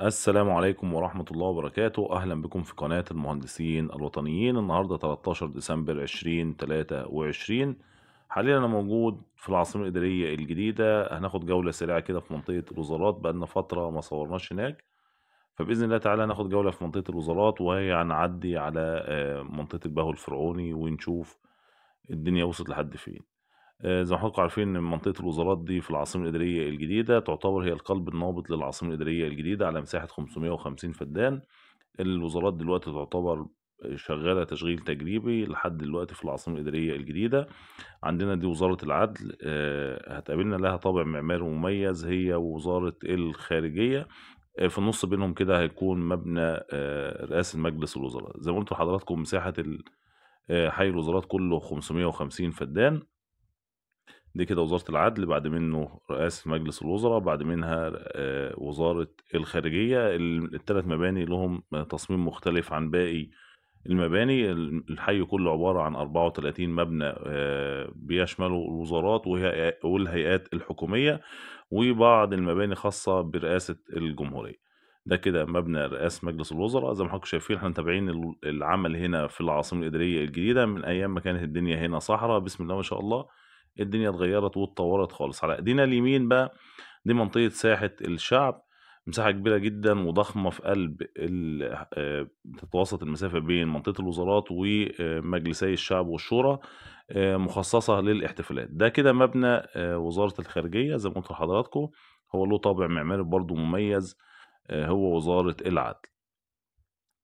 السلام عليكم ورحمة الله وبركاته أهلا بكم في قناة المهندسين الوطنيين النهاردة 13 ديسمبر 2023 حاليا أنا موجود في العاصمة الإدارية الجديدة هناخد جولة سريعة كده في منطقة الوزارات بقالنا فترة ما صورناش هناك فبإذن الله تعالى هناخد جولة في منطقة الوزارات وهي هنعدي على آه، منطقة البهو الفرعوني ونشوف الدنيا وصلت لحد فين آه، زي ما حضراتكم عارفين إن منطقة الوزارات دي في العاصمة الإدارية الجديدة تعتبر هي القلب النابض للعاصمة الإدارية الجديدة على مساحة 550 فدان الوزارات دلوقتي تعتبر شغالة تشغيل تجريبي لحد دلوقتي في العاصمة الإدارية الجديدة عندنا دي وزارة العدل آه، هتقابلنا لها طابع معماري مميز هي وزاره الخارجية آه، في النص بينهم كده هيكون مبنى رئاسة مجلس الوزراء زي ما قلت لحضراتكم مساحة حي الوزارات كله 550 فدان دي كده وزارة العدل بعد منه رئاسة مجلس الوزراء بعد منها آه، وزارة الخارجية الثلاث مباني لهم تصميم مختلف عن باقي المباني الحي كله عبارة عن 34 مبنى آه، بيشملوا الوزارات والهيئات الحكومية وبعض المباني خاصة برئاسة الجمهورية ده كده مبنى رئاسة مجلس الوزراء زي ما حضراتكم شايفين احنا متابعين العمل هنا في العاصمة الإدارية الجديدة من أيام ما كانت الدنيا هنا صحراء بسم الله ما شاء الله الدنيا اتغيرت واتطورت خالص على ايدينا اليمين بقى دي منطقة ساحة الشعب مساحة كبيرة جدا وضخمة في قلب آه، تتوسط المسافة بين منطقة الوزارات ومجلسي الشعب والشورى آه، مخصصة للاحتفالات ده كده مبنى آه، وزارة الخارجية زي ما قلت لحضراتكم هو له طابع معماري برضه مميز هو وزارة العدل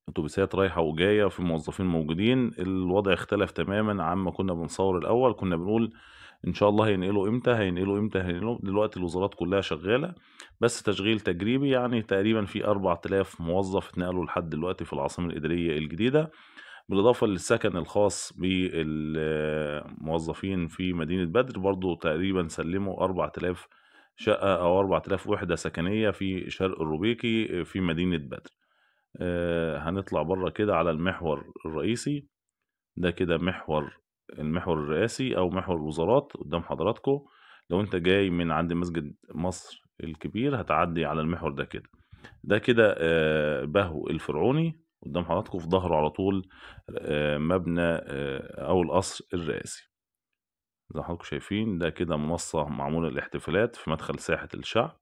اتوبيسات رايحة وجاية في موظفين موجودين الوضع اختلف تماما عما كنا بنصور الأول كنا بنقول ان شاء الله هينقلوا امتى هينقلوا امتى هينقلوا دلوقتي الوزارات كلها شغاله بس تشغيل تجريبي يعني تقريبا في 4000 موظف اتنقلوا لحد دلوقتي في العاصمه الاداريه الجديده بالاضافه للسكن الخاص بالموظفين في مدينه بدر برضو تقريبا سلموا 4000 شقه او 4000 وحده سكنيه في شرق الروبيكي في مدينه بدر آه، هنطلع بره كده على المحور الرئيسي ده كده محور المحور الرئاسي او محور الوزارات قدام حضراتكم لو انت جاي من عند مسجد مصر الكبير هتعدي على المحور ده كده ده كده آه، بهو الفرعوني قدام حضراتكم في ظهره على طول آه، مبنى آه، او القصر الرئاسي زي ما حضراتكم شايفين ده كده منصة معمولة للاحتفالات في مدخل ساحة الشعب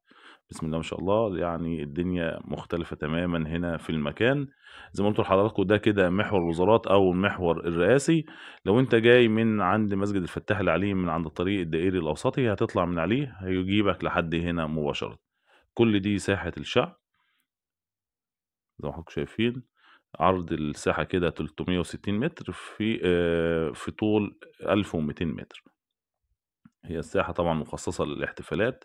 بسم الله ما شاء الله يعني الدنيا مختلفة تماما هنا في المكان زي ما قلت لحضراتكم ده كده محور الوزارات او المحور الرئاسي لو انت جاي من عند مسجد الفتاح العليم من عند الطريق الدائري الاوسطي هتطلع من عليه هيجيبك لحد هنا مباشرة كل دي ساحة الشعب زي ما حضراتكم شايفين عرض الساحة كده 360 متر في آه، في طول 1200 متر هي الساحة طبعا مخصصة للاحتفالات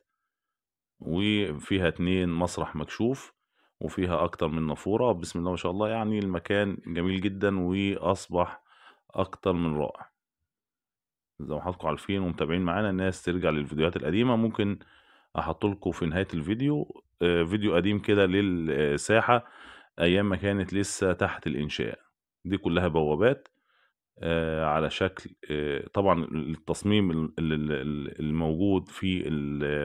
وفيها اتنين مسرح مكشوف وفيها أكتر من نافورة بسم الله ما شاء الله يعني المكان جميل جدا وأصبح أكتر من رائع زي ما حضراتكم عارفين ومتابعين معانا الناس ترجع للفيديوهات القديمة ممكن احط لكم في نهاية الفيديو آه، فيديو قديم كده للساحة أيام ما كانت لسه تحت الإنشاء دي كلها بوابات آه، على شكل آه، طبعًا التصميم ال ال ال الموجود في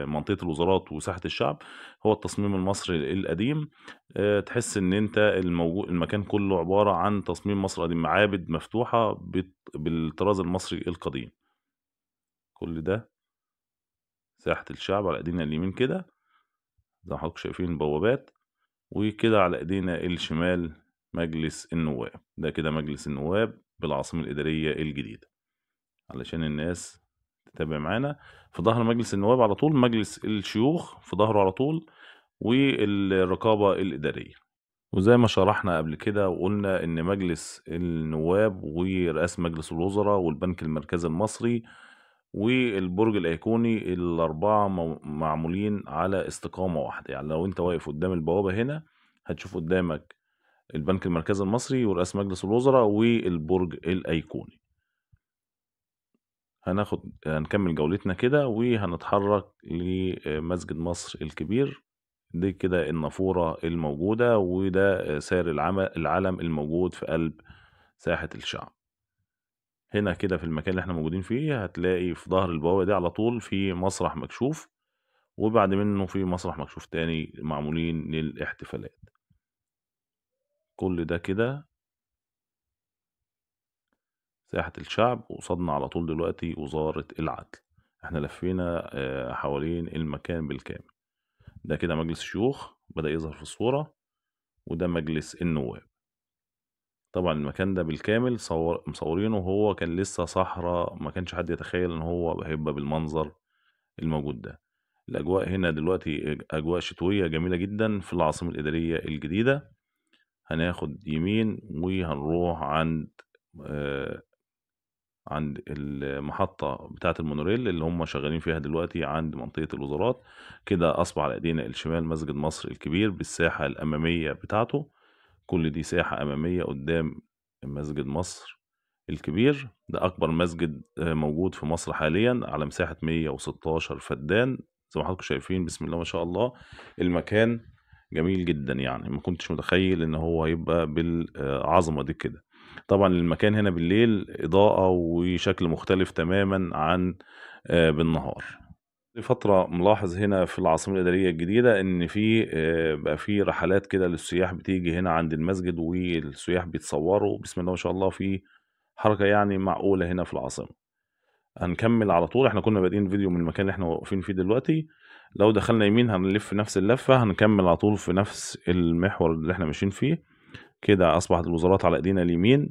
منطقة الوزارات وساحة الشعب، هو التصميم المصري القديم، آه، تحس إن أنت الموجود المكان كله عبارة عن تصميم مصري قديم، معابد مفتوحة بالطراز المصري القديم. كل ده ساحة الشعب على إيدينا اليمين كده، زي ما حضراتكم شايفين بوابات، وكده على إيدينا الشمال مجلس النواب، ده كده مجلس النواب. بالعاصمة الإدارية الجديدة علشان الناس تتابع معانا في ظهر مجلس النواب على طول مجلس الشيوخ في ظهره على طول والرقابة الإدارية وزي ما شرحنا قبل كده وقلنا ان مجلس النواب ورئاسة مجلس الوزراء والبنك المركزي المصري والبرج الايقوني الاربعه معمولين على استقامه واحده يعني لو انت واقف قدام البوابه هنا هتشوف قدامك البنك المركزي المصري ورئاسة مجلس الوزراء والبرج الأيقوني هناخد هنكمل جولتنا كده وهنتحرك لمسجد مصر الكبير دي كده النافورة الموجودة وده سير العلم الموجود في قلب ساحة الشعب هنا كده في المكان اللي احنا موجودين فيه هتلاقي في ظهر البوابة دي على طول في مسرح مكشوف وبعد منه في مسرح مكشوف تاني معمولين للاحتفالات كل ده كده ساحة الشعب وقصادنا على طول دلوقتي وزارة العدل احنا لفينا آه، حوالين المكان بالكامل ده كده مجلس الشيوخ بدأ يظهر في الصورة وده مجلس النواب طبعا المكان ده بالكامل صور مصورينه وهو كان لسه صحراء ما كانش حد يتخيل ان هو هيبقى بالمنظر الموجود ده الاجواء هنا دلوقتي اجواء شتويه جميله جدا في العاصمه الاداريه الجديده هناخد يمين وهنروح عند آه عند المحطة بتاعة المونوريل اللي هم شغالين فيها دلوقتي عند منطقة الوزارات كده أصبح على إيدينا الشمال مسجد مصر الكبير بالساحة الأمامية بتاعته كل دي ساحة أمامية قدام مسجد مصر الكبير ده أكبر مسجد آه، موجود في مصر حاليا على مساحة 116 فدان زي ما حضراتكم شايفين بسم الله ما شاء الله المكان جميل جدا يعني ما كنتش متخيل ان هو هيبقى بالعظمه دي كده طبعا المكان هنا بالليل اضاءه وشكل مختلف تماما عن آه، بالنهار فترة ملاحظ هنا في العاصمة الإدارية الجديدة إن في آه، بقى في رحلات كده للسياح بتيجي هنا عند المسجد والسياح بيتصوروا بسم الله ما شاء الله في حركة يعني معقولة هنا في العاصمة هنكمل على طول احنا كنا بادئين فيديو من المكان اللي احنا واقفين فيه دلوقتي لو دخلنا يمين هنلف نفس اللفة هنكمل على طول في نفس المحور اللي احنا ماشيين فيه كده اصبحت الوزارات على ايدينا اليمين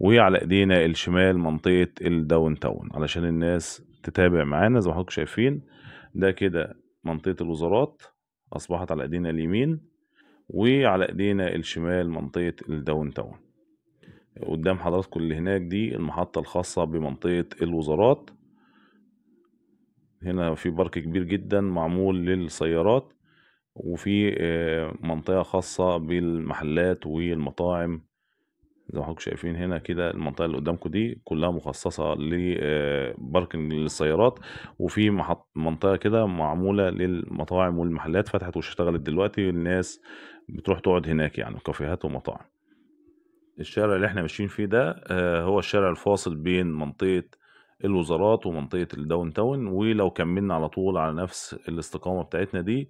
وعلى ايدينا الشمال منطقة الداون تاون علشان الناس تتابع معانا زي ما حضراتكم شايفين ده كده منطقة الوزارات اصبحت على ايدينا اليمين وعلى ايدينا الشمال منطقة الداون تاون قدام حضراتكم اللي هناك دي المحطة الخاصة بمنطقة الوزارات هنا في بارك كبير جدا معمول للسيارات وفي آه، منطقة خاصة بالمحلات والمطاعم زي ما حضراتكم شايفين هنا كده المنطقة اللي قدامكم دي كلها مخصصة لباركنج آه، للسيارات وفي محط منطقة كده معمولة للمطاعم والمحلات فتحت واشتغلت دلوقتي الناس بتروح تقعد هناك يعني كافيهات ومطاعم الشارع اللي احنا ماشيين فيه ده آه، هو الشارع الفاصل بين منطقة الوزارات ومنطقه الداون تاون ولو كملنا على طول على نفس الاستقامه بتاعتنا دي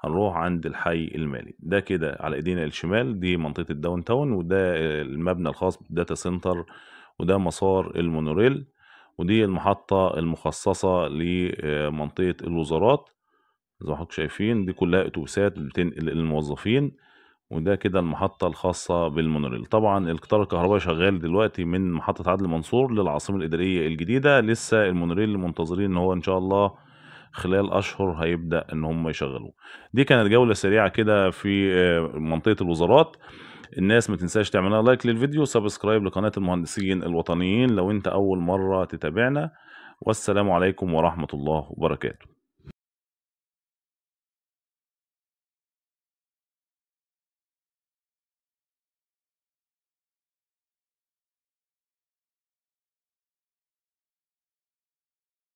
هنروح عند الحي المالي ده كده على ايدينا الشمال دي منطقه الداون تاون وده المبنى الخاص بالداتا سنتر وده مسار المونوريل ودي المحطة المخصصة لمنطقة آه، الوزارات زي ما حضرتك شايفين دي كلها اتوبيسات بتنقل الموظفين وده كده المحطة الخاصة بالمونوريل طبعا القطار الكهربائي شغال دلوقتي من محطة عدل منصور للعاصمة الإدارية الجديدة لسه المونوريل منتظرين إن هو إن شاء الله خلال أشهر هيبدأ إن هم يشغلوه دي كانت جولة سريعة كده في آه، منطقة الوزارات الناس ما تنساش تعملها لايك للفيديو سبسكرايب لقناة المهندسين الوطنيين لو انت أول مرة تتابعنا والسلام عليكم ورحمة الله وبركاته